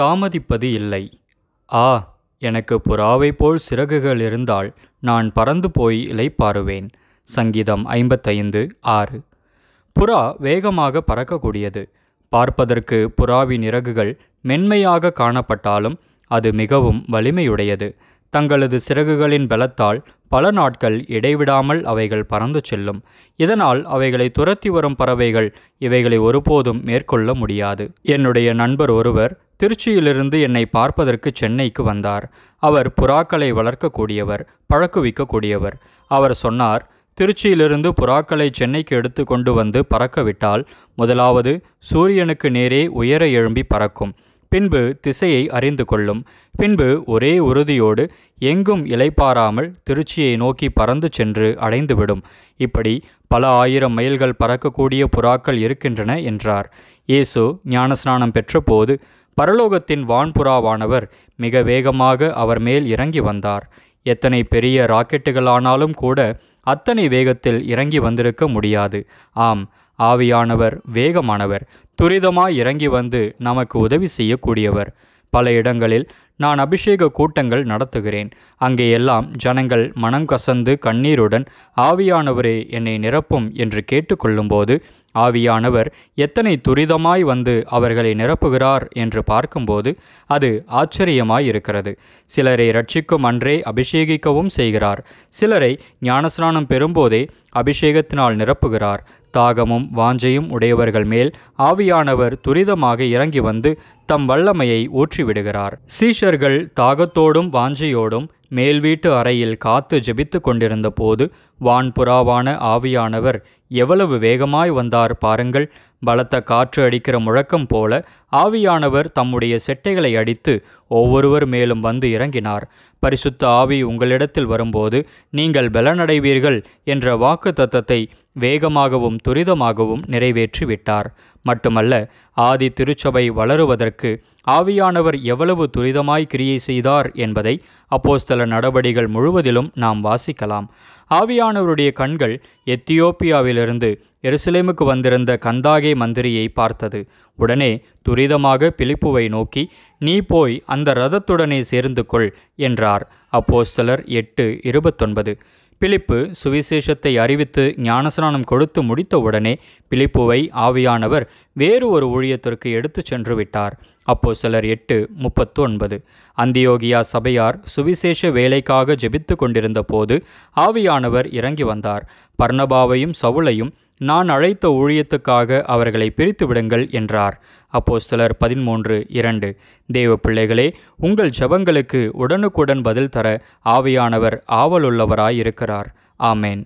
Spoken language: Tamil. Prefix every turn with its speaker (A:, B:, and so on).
A: தாமதிப்பது இல்லை ஆ எனக்கு புறாவை போல் சிறகுகள் இருந்தால் நான் பறந்து போய் பாருவேன் சங்கீதம் ஐம்பத்தைந்து ஆறு புறா வேகமாக பறக்கக்கூடியது பார்ப்பதற்கு புறாவின் இறகுகள் மென்மையாக காணப்பட்டாலும் அது மிகவும் வலிமையுடையது தங்களது சிறகுகளின் பலத்தால் பல நாட்கள் இடைவிடாமல் அவைகள் பறந்து செல்லும் இதனால் அவைகளை துரத்தி வரும் பறவைகள் இவைகளை ஒருபோதும் மேற்கொள்ள முடியாது என்னுடைய நண்பர் ஒருவர் திருச்சியிலிருந்து என்னை பார்ப்பதற்கு சென்னைக்கு வந்தார் அவர் புறாக்களை வளர்க்கக்கூடியவர் பழக்குவிக்கக்கூடியவர் அவர் சொன்னார் திருச்சியிலிருந்து புறாக்களை சென்னைக்கு எடுத்து கொண்டு வந்து பறக்கவிட்டால் முதலாவது சூரியனுக்கு நேரே உயர எழும்பி பறக்கும் பின்பு திசையை அறிந்து கொள்ளும் பின்பு ஒரே உறுதியோடு எங்கும் இலைப்பாராமல் திருச்சியை நோக்கி பறந்து சென்று அடைந்துவிடும் இப்படி பல ஆயிரம் மைல்கள் பறக்கக்கூடிய புறாக்கள் இருக்கின்றன என்றார் இயேசு ஞானஸ்நானம் பெற்றபோது பரலோகத்தின் வான்புறாவானவர் மிக வேகமாக அவர் மேல் இறங்கி வந்தார் எத்தனை பெரிய ராக்கெட்டுகளானாலும் கூட அத்தனை வேகத்தில் இறங்கி வந்திருக்க முடியாது ஆம் ஆவியானவர் வேகமானவர் துரிதமாய் இறங்கி வந்து நமக்கு உதவி செய்யக்கூடியவர் பல இடங்களில் நான் அபிஷேக கூட்டங்கள் நடத்துகிறேன் அங்கே எல்லாம் ஜனங்கள் மனம் கசந்து கண்ணீருடன் ஆவியானவரே என்னை நிரப்பும் என்று கேட்டுக்கொள்ளும்போது ஆவியானவர் எத்தனை துரிதமாய் வந்து அவர்களை நிரப்புகிறார் என்று பார்க்கும்போது அது ஆச்சரியமாய் இருக்கிறது சிலரை ரட்சிக்கும் அன்றே அபிஷேகிக்கவும் செய்கிறார் சிலரை ஞானஸ்நானம் பெறும்போதே அபிஷேகத்தினால் நிரப்புகிறார் தாகமும் வாஞ்சையும் உடையவர்கள் மேல் ஆவியானவர் துரிதமாக இறங்கி வந்து தம் வல்லமையை ஊற்றிவிடுகிறார் சீஷ சீஷர்கள் தாகத்தோடும் வாஞ்சையோடும் மேல் வீட்டு அறையில் காத்து ஜெபித்து கொண்டிருந்த போது வான்புறாவான ஆவியானவர் எவ்வளவு வேகமாய் வந்தார் பாருங்கள் பலத்த காற்று அடிக்கிற முழக்கம் போல ஆவியானவர் தம்முடைய செட்டைகளை அடித்து ஒவ்வொருவர் மேலும் வந்து இறங்கினார் பரிசுத்த ஆவி உங்களிடத்தில் வரும்போது நீங்கள் பலனடைவீர்கள் என்ற வாக்கு தத்தத்தை வேகமாகவும் துரிதமாகவும் நிறைவேற்றிவிட்டார் மட்டுமல்ல ஆதி திருச்சபை வளருவதற்கு ஆவியானவர் எவ்வளவு துரிதமாய் கிரியை செய்தார் என்பதை அப்போஸ்தல நடவடிகள் முழுவதிலும் நாம் வாசிக்கலாம் ஆவியானவருடைய கண்கள் எத்தியோப்பியாவிலிருந்து எருசலேமுக்கு வந்திருந்த கந்தாகே மந்திரியை பார்த்தது உடனே துரிதமாக பிலிப்புவை நோக்கி நீ போய் அந்த ரதத்துடனே சேர்ந்து கொள் என்றார் அப்போ சிலர் எட்டு இருபத்தொன்பது பிலிப்பு சுவிசேஷத்தை அறிவித்து ஞானஸ்நானம் கொடுத்து முடித்தவுடனே பிலிப்புவை ஆவியானவர் வேறு ஒரு ஊழியத்திற்கு எடுத்து சென்று விட்டார் அப்போ சிலர் எட்டு முப்பத்து ஒன்பது அந்தியோகியா சபையார் சுவிசேஷ வேலைக்காக ஜெபித்து கொண்டிருந்த போது ஆவியானவர் இறங்கி வந்தார் பர்ணபாவையும் சவுளையும் நான் அழைத்த ஊழியத்துக்காக அவர்களை பிரித்து விடுங்கள் என்றார் அப்போ சிலர் பதிமூன்று இரண்டு தேவ பிள்ளைகளே உங்கள் ஜபங்களுக்கு உடனுக்குடன் பதில் தர ஆவியானவர் ஆவலுள்ளவராயிருக்கிறார் ஆமேன்